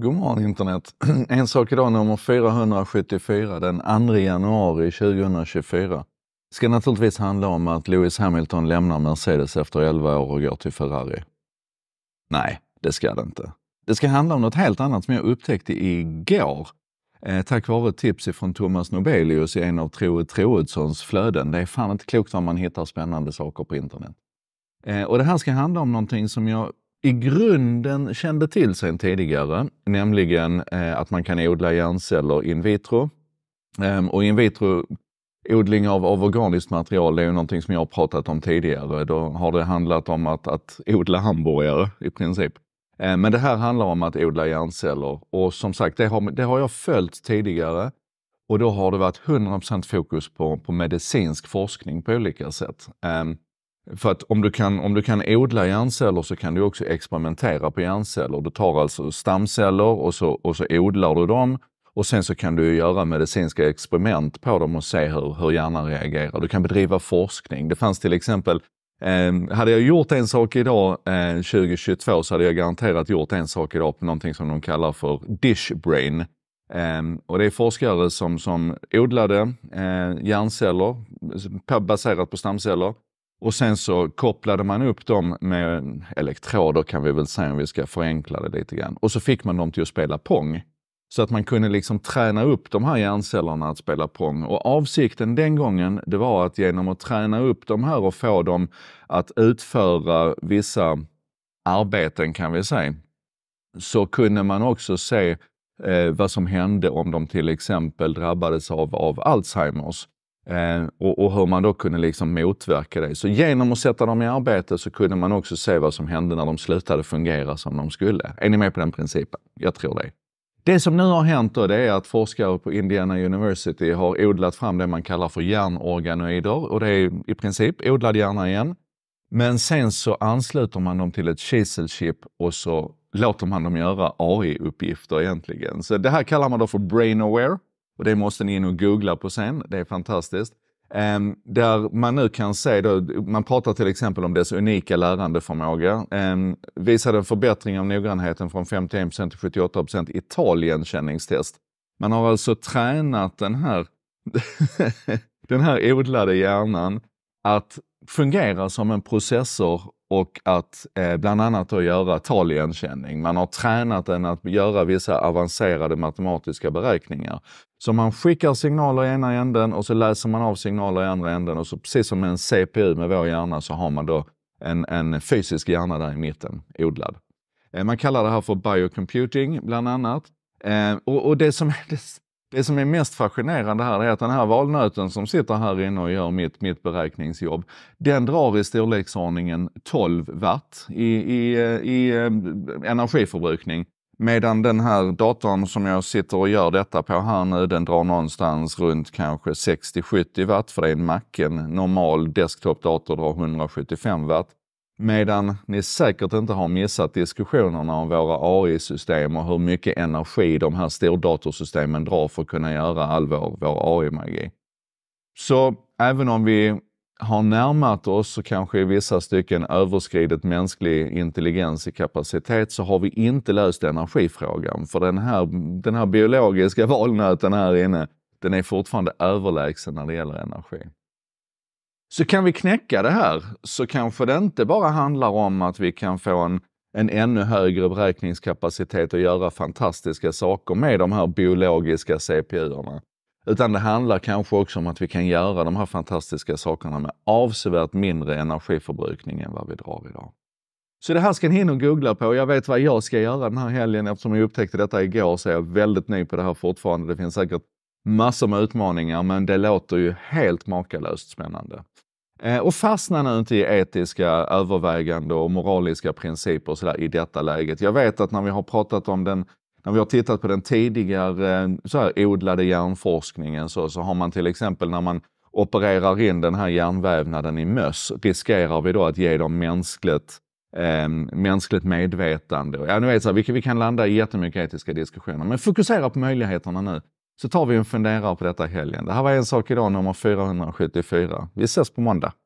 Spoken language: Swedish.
God morgon internet! En sak idag nummer 474 den 2 januari 2024 ska naturligtvis handla om att Lewis Hamilton lämnar Mercedes efter 11 år och går till Ferrari. Nej, det ska det inte. Det ska handla om något helt annat som jag upptäckte igår. Eh, tack vare ett tips från Thomas Nobelius i en av Troe Troedssons flöden. Det är fan inte klokt vad man hittar spännande saker på internet. Eh, och det här ska handla om någonting som jag i grunden kände till sen tidigare, nämligen eh, att man kan odla hjärnceller in vitro. Ehm, och in vitro odling av, av organiskt material är ju någonting som jag har pratat om tidigare. Då har det handlat om att, att odla hamburgare i princip. Ehm, men det här handlar om att odla hjärnceller och som sagt, det har, det har jag följt tidigare. Och då har det varit 100 fokus på, på medicinsk forskning på olika sätt. Um, för att om du, kan, om du kan odla hjärnceller så kan du också experimentera på hjärnceller. Du tar alltså stamceller och så, och så odlar du dem och sen så kan du göra medicinska experiment på dem och se hur, hur hjärnan reagerar. Du kan bedriva forskning. Det fanns till exempel, eh, hade jag gjort en sak idag eh, 2022 så hade jag garanterat gjort en sak idag på någonting som de kallar för dish brain. Eh, och det är forskare som, som odlade eh, hjärnceller baserat på stamceller och sen så kopplade man upp dem med elektroder kan vi väl säga om vi ska förenkla det lite grann. Och så fick man dem till att spela pong. Så att man kunde liksom träna upp de här hjärncellerna att spela pong. Och avsikten den gången, det var att genom att träna upp de här och få dem att utföra vissa arbeten kan vi säga, så kunde man också se eh, vad som hände om de till exempel drabbades av, av Alzheimers. Eh, och, och, hur man då kunde liksom motverka det. Så genom att sätta dem i arbete så kunde man också se vad som hände när de slutade fungera som de skulle. Är ni med på den principen? Jag tror det. Det som nu har hänt då, det är att forskare på Indiana University har odlat fram det man kallar för hjärnorganoider och det är i princip odlad hjärna igen. Men sen så ansluter man dem till ett kiselchip och så låter man dem göra AI-uppgifter egentligen. Så det här kallar man då för brain aware och det måste ni in och googla på sen. Det är fantastiskt. Um, där man nu kan se, då, man pratar till exempel om dess unika lärandeförmåga. Um, ehm, visade en förbättring av noggrannheten från 51 till 78 Italienkänningstest. Man har alltså tränat den här, den här odlade hjärnan att fungera som en processor och att eh, bland annat då göra taligenkänning. Man har tränat den att göra vissa avancerade matematiska beräkningar. Så man skickar signaler i ena änden och så läser man av signaler i andra änden och så precis som en CPU med vår hjärna så har man då en, en fysisk hjärna där i mitten, odlad. Eh, man kallar det här för biocomputing bland annat. Eh, och, och, det som är det det som är mest fascinerande här är att den här valnöten som sitter här inne och gör mitt, mitt beräkningsjobb, den drar i storleksordningen 12 watt i, i, i eh, energiförbrukning. Medan den här datorn som jag sitter och gör detta på här nu, den drar någonstans runt kanske 60-70 watt, för det är en Mac. En normal desktopdator drar 175 watt. Medan ni säkert inte har missat diskussionerna om våra AI-system och hur mycket energi de här stordatorsystemen drar för att kunna göra all vår, vår AI-magi. Så även om vi har närmat oss och kanske i vissa stycken överskridit mänsklig intelligens i kapacitet så har vi inte löst energifrågan. För den här, den här biologiska valnöten här inne, den är fortfarande överlägsen när det gäller energi. Så kan vi knäcka det här så kanske det inte bara handlar om att vi kan få en, en ännu högre beräkningskapacitet och göra fantastiska saker med de här biologiska CPU-erna. Utan det handlar kanske också om att vi kan göra de här fantastiska sakerna med avsevärt mindre energiförbrukning än vad vi drar idag. Så det här ska ni hinna googla på. Jag vet vad jag ska göra den här helgen eftersom jag upptäckte detta igår så är jag väldigt ny på det här fortfarande. Det finns säkert massor med utmaningar, men det låter ju helt makalöst spännande. Eh, och fastna nu inte i etiska överväganden och moraliska principer och så där, i detta läget. Jag vet att när vi har pratat om den, när vi har tittat på den tidigare eh, så här, odlade hjärnforskningen så, så har man till exempel när man opererar in den här hjärnvävnaden i möss, riskerar vi då att ge dem mänskligt, eh, mänskligt medvetande? Ja, nu vet så här, vi, vi kan landa i jättemycket etiska diskussioner, men fokusera på möjligheterna nu så tar vi en funderare på detta i helgen. Det här var En sak idag nummer 474. Vi ses på måndag.